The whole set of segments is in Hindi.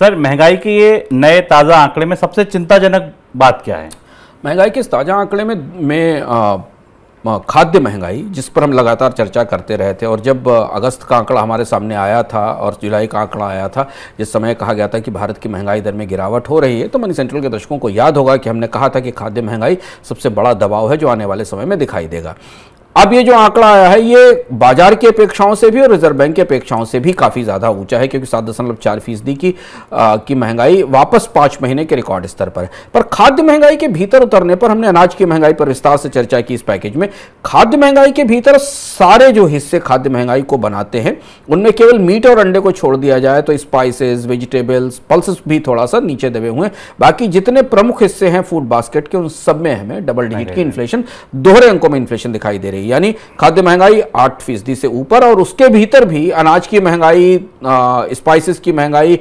सर महंगाई के ये नए ताज़ा आंकड़े में सबसे चिंताजनक बात क्या है महंगाई के इस ताज़ा आंकड़े में में खाद्य महंगाई जिस पर हम लगातार चर्चा करते रहे थे और जब अगस्त का आंकड़ा हमारे सामने आया था और जुलाई का आंकड़ा आया था जिस समय कहा गया था कि भारत की महंगाई दर में गिरावट हो रही है तो मनी सेंट्रल के दर्शकों को याद होगा कि हमने कहा था कि खाद्य महंगाई सबसे बड़ा दबाव है जो आने वाले समय में दिखाई देगा अब ये जो आंकड़ा आया है ये बाजार की अपेक्षाओं से भी और रिजर्व बैंक की अपेक्षाओं से भी काफ़ी ज़्यादा ऊंचा है क्योंकि सात दशमलव चार फीसदी की की महंगाई वापस पांच महीने के रिकॉर्ड स्तर पर है पर खाद्य महंगाई के भीतर उतरने पर हमने अनाज की महंगाई पर विस्तार से चर्चा की इस पैकेज में खाद्य महंगाई के भीतर सारे जो हिस्से खाद्य महंगाई को बनाते हैं उनमें केवल मीट और अंडे को छोड़ दिया जाए तो स्पाइसेस वेजिटेबल्स पल्स भी थोड़ा सा नीचे दबे हुए हैं बाकी जितने प्रमुख हिस्से हैं फूड बास्केट के उन सब में हमें डबल डिजिट की इन्फ्लेशन दोहरे अंकों में इन्फ्लेशन दिखाई दे रही है गई यानी खाद्य महंगाई आठ फीसदी से ऊपर और उसके भीतर भी अनाज की महंगाई स्पाइसेस की महंगाई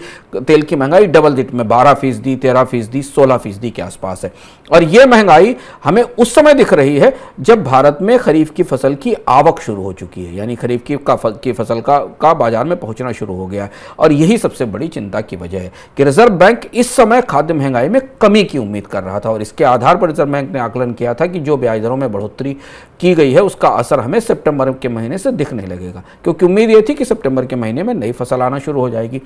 तेल की महंगाई डबल डिट में बारह फीसदी तेरह फीसदी सोलह फीसदी के आसपास है और ये महंगाई हमें उस समय दिख रही है जब भारत में खरीफ की फसल की आवक शुरू हो चुकी है यानी खरीफ की का की फसल का का बाजार में पहुंचना शुरू हो गया है और यही सबसे बड़ी चिंता की वजह है कि रिजर्व बैंक इस समय खाद्य महंगाई में कमी की उम्मीद कर रहा था और इसके आधार पर रिजर्व बैंक ने आकलन किया था कि जो ब्याज दरों में बढ़ोतरी की गई है उसका असर हमें सितंबर के महीने से दिखने लगेगा क्योंकि उम्मीद ये थी कि सितंबर के महीने में नई फसल आना शुरू हो जाएगी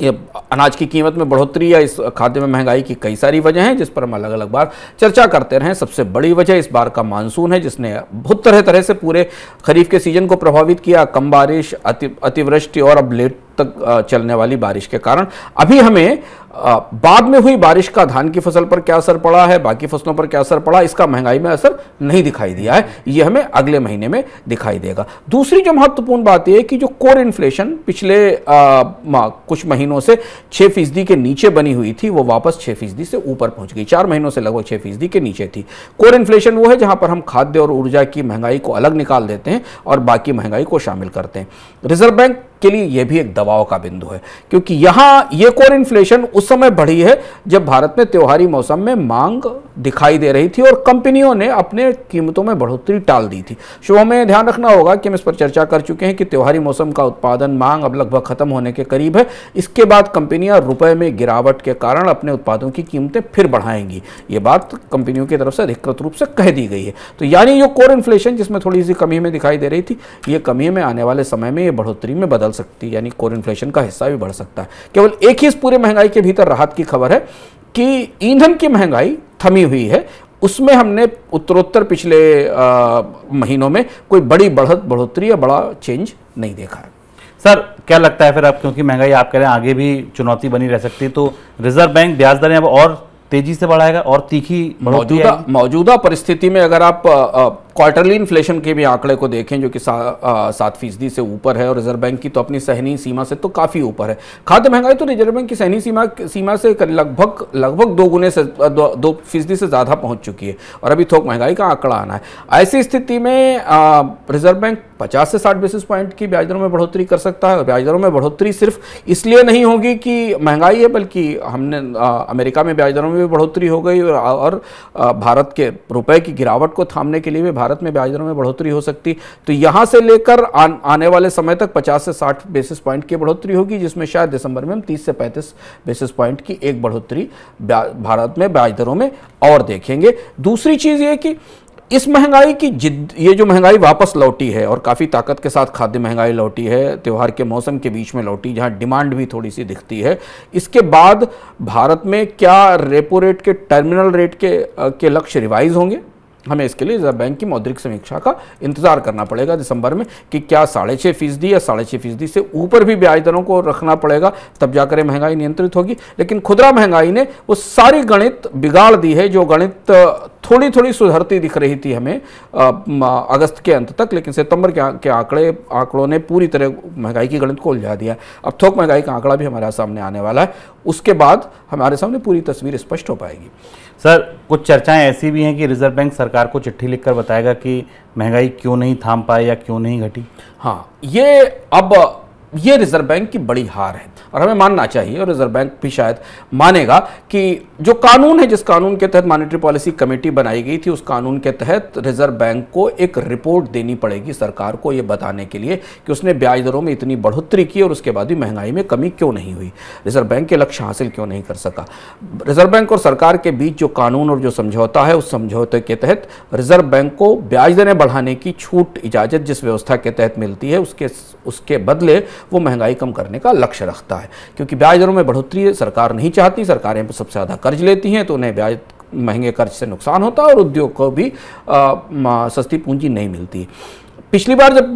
ये अनाज की कीमत में बढ़ोतरी या इस खाद्य में महंगाई की कई सारी वजह हैं जिस पर हम अलग अलग बार चर्चा करते रहें सबसे बड़ी वजह इस बार का मानसून है जिसने बहुत तरह तरह से पूरे खरीफ के सीजन को प्रभावित किया कम बारिश अति अतिवृष्टि और अब लेट तक चलने वाली बारिश के कारण अभी हमें बाद में हुई बारिश का धान की फसल पर क्या असर पड़ा है बाकी फसलों पर क्या असर पड़ा इसका महंगाई में असर नहीं दिखाई दिया है ये हमें अगले महीने में दिखाई देगा दूसरी जो महत्वपूर्ण बात यह कि जो कोर इन्फ्लेशन पिछले आ, कुछ महीनों से छः फीसदी के नीचे बनी हुई थी वो वापस छः फीसदी से ऊपर पहुंच गई चार महीनों से लगभग छः फीसदी के नीचे थी कोर इन्फ्लेशन वो है जहां पर हम खाद्य और ऊर्जा की महंगाई को अलग निकाल देते हैं और बाकी महंगाई को शामिल करते हैं रिजर्व बैंक सबके लिए यह भी एक दबाव का बिंदु है क्योंकि यहां ये कोर इन्फ्लेशन उस समय बढ़ी है जब भारत में त्योहारी मौसम में मांग दिखाई दे रही थी और कंपनियों ने अपने कीमतों में बढ़ोतरी टाल दी थी सो हमें ध्यान रखना होगा कि हम इस पर चर्चा कर चुके हैं कि त्योहारी मौसम का उत्पादन मांग अब लगभग खत्म होने के करीब है इसके बाद कंपनियां रुपए में गिरावट के कारण अपने उत्पादों की कीमतें फिर बढ़ाएंगी ये बात कंपनियों की तरफ से अधिकृत रूप से कह दी गई है तो यानी जो कोर इन्फ्लेशन जिसमें थोड़ी सी कमी में दिखाई दे रही थी ये कमी में आने वाले समय में ये बढ़ोतरी में बदल बढ़ सकती है यानी कोर इन्फ्लेशन का हिस्सा भी बढ़ सकता है केवल एक ही इस पूरे महंगाई के भीतर राहत की खबर है कि ईंधन की महंगाई थमी हुई है उसमें हमने उत्तरोत्तर पिछले आ, महीनों में कोई बड़ी बढ़त बढ़ोतरी या बड़ा चेंज नहीं देखा है सर क्या लगता है फिर आप क्योंकि महंगाई आप कह रहे हैं आगे भी चुनौती बनी रह सकती है तो रिजर्व बैंक ब्याज दरें अब और तेजी से बढ़ाएगा और तीखी मौजूदा मौजूदा परिस्थिति में अगर आप आ, आ, क्वार्टरली इन्फ्लेशन के भी आंकड़े को देखें जो कि सात फीसदी से ऊपर है और रिजर्व बैंक की तो अपनी सहनी सीमा से तो काफ़ी ऊपर है खाद्य महंगाई तो रिजर्व बैंक की सहनी सीमा सीमा से लगभग लगभग दो गुने से दो, फीसदी से ज़्यादा पहुंच चुकी है और अभी थोक महंगाई का आंकड़ा आना है ऐसी स्थिति में रिजर्व बैंक पचास से साठ बेसिस पॉइंट की ब्याज दरों में बढ़ोतरी कर सकता है ब्याज दरों में बढ़ोतरी सिर्फ इसलिए नहीं होगी कि महंगाई है बल्कि हमने अमेरिका में ब्याज दरों में भी बढ़ोतरी हो गई और, और भारत के रुपए की गिरावट को थामने के लिए भी भारत में ब्याज दरों में बढ़ोतरी हो सकती तो यहां से लेकर आने वाले समय तक पचास से साठ बेसिस पॉइंट की बढ़ोतरी होगी जिसमें शायद दिसंबर में हम तीस से पैंतीस बेसिस पॉइंट की एक बढ़ोतरी भारत में ब्याज दरों में और देखेंगे दूसरी चीज़ ये कि इस महंगाई की जिद ये जो महंगाई वापस लौटी है और काफ़ी ताकत के साथ खाद्य महंगाई लौटी है त्यौहार के मौसम के बीच में लौटी जहां डिमांड भी थोड़ी सी दिखती है इसके बाद भारत में क्या रेपो रेट के टर्मिनल रेट के के लक्ष्य रिवाइज होंगे हमें इसके लिए रिजर्व बैंक की मौद्रिक समीक्षा का इंतजार करना पड़ेगा दिसंबर में कि क्या साढ़े छः फीसदी या साढ़े छः फीसदी से ऊपर भी ब्याज दरों को रखना पड़ेगा तब जाकर महंगाई नियंत्रित होगी लेकिन खुदरा महंगाई ने वो सारी गणित बिगाड़ दी है जो गणित थोड़ी थोड़ी सुधरती दिख रही थी हमें अगस्त के अंत तक लेकिन सितंबर के आंकड़े आंकड़ों ने पूरी तरह महंगाई की गणित को उलझा दिया अब थोक महंगाई का आंकड़ा भी हमारे सामने आने वाला है उसके बाद हमारे सामने पूरी तस्वीर स्पष्ट हो पाएगी सर कुछ चर्चाएं ऐसी भी हैं कि रिजर्व बैंक सरकार को चिट्ठी लिखकर बताएगा कि महंगाई क्यों नहीं थाम पाए या क्यों नहीं घटी हाँ ये अब ये रिजर्व बैंक की बड़ी हार है और हमें मानना चाहिए और रिजर्व बैंक भी शायद मानेगा कि जो कानून है जिस कानून के तहत मॉनेटरी पॉलिसी कमेटी बनाई गई थी उस कानून के तहत रिजर्व बैंक को एक रिपोर्ट देनी पड़ेगी सरकार को यह बताने के लिए कि उसने ब्याज दरों में इतनी बढ़ोतरी की और उसके बाद भी महंगाई में कमी क्यों नहीं हुई रिजर्व बैंक के लक्ष्य हासिल क्यों नहीं कर सका रिजर्व बैंक और सरकार के बीच जो कानून और जो समझौता है उस समझौते के तहत रिजर्व बैंक को ब्याज दरें बढ़ाने की छूट इजाजत जिस व्यवस्था के तहत मिलती है उसके उसके बदले वो महंगाई कम करने का लक्ष्य रखता है क्योंकि ब्याज दरों में बढ़ोतरी सरकार नहीं चाहती सरकारें सबसे ज़्यादा कर्ज लेती हैं तो उन्हें ब्याज महंगे कर्ज से नुकसान होता है और उद्योग को भी आ, सस्ती पूंजी नहीं मिलती पिछली बार जब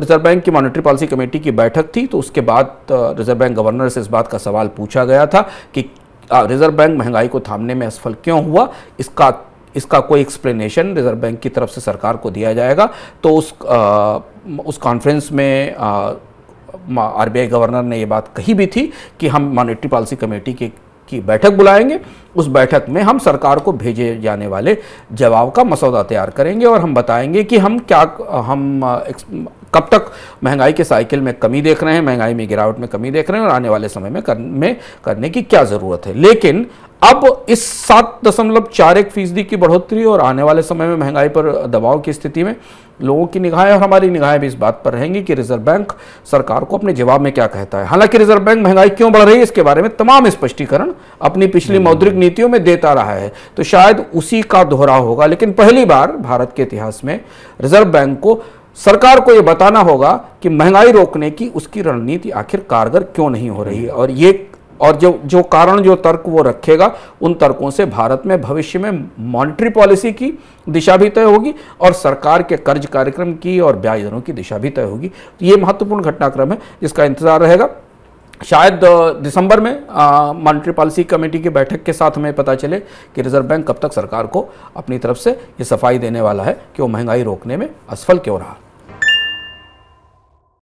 रिजर्व बैंक की मॉनेटरी पॉलिसी कमेटी की बैठक थी तो उसके बाद रिजर्व बैंक गवर्नर से इस बात का सवाल पूछा गया था कि रिजर्व बैंक महंगाई को थामने में असफल क्यों हुआ इसका इसका कोई एक्सप्लेनेशन रिजर्व बैंक की तरफ से सरकार को दिया जाएगा तो उस आ, उस कॉन्फ्रेंस में आ, आरबीआई गवर्नर ने ये बात कही भी थी कि हम मॉनेटरी पॉलिसी कमेटी के की बैठक बुलाएंगे उस बैठक में हम सरकार को भेजे जाने वाले जवाब का मसौदा तैयार करेंगे और हम बताएंगे कि हम क्या हम कब तक महंगाई के साइकिल में कमी देख रहे हैं महंगाई में गिरावट में कमी देख रहे हैं और आने वाले समय में कर, में करने की क्या ज़रूरत है लेकिन अब इस सात दशमलव चार एक फीसदी की बढ़ोतरी और आने वाले समय में महंगाई पर दबाव की स्थिति में लोगों की निगाहें और हमारी निगाहें भी इस बात पर रहेंगी कि रिजर्व बैंक सरकार को अपने जवाब में क्या कहता है हालांकि रिजर्व बैंक महंगाई क्यों बढ़ रही है इसके बारे में तमाम स्पष्टीकरण अपनी पिछली हम्म। मौद्रिक नीतियों में देता रहा है तो शायद उसी का दोहराव होगा लेकिन पहली बार भारत के इतिहास में रिजर्व बैंक को सरकार को यह बताना होगा कि महंगाई रोकने की उसकी रणनीति आखिर कारगर क्यों नहीं हो रही है हम्म। और ये और जो जो कारण जो तर्क वो रखेगा उन तर्कों से भारत में भविष्य में मॉनिटरी पॉलिसी की दिशा भी तय होगी और सरकार के कर्ज कार्यक्रम की और ब्याज दरों की दिशा भी तय होगी तो ये महत्वपूर्ण घटनाक्रम है जिसका इंतजार रहेगा शायद दिसंबर में मॉनिटरी पॉलिसी कमेटी की बैठक के साथ हमें पता चले कि रिजर्व बैंक कब तक सरकार को अपनी तरफ से ये सफाई देने वाला है कि वो महंगाई रोकने में असफल क्यों रहा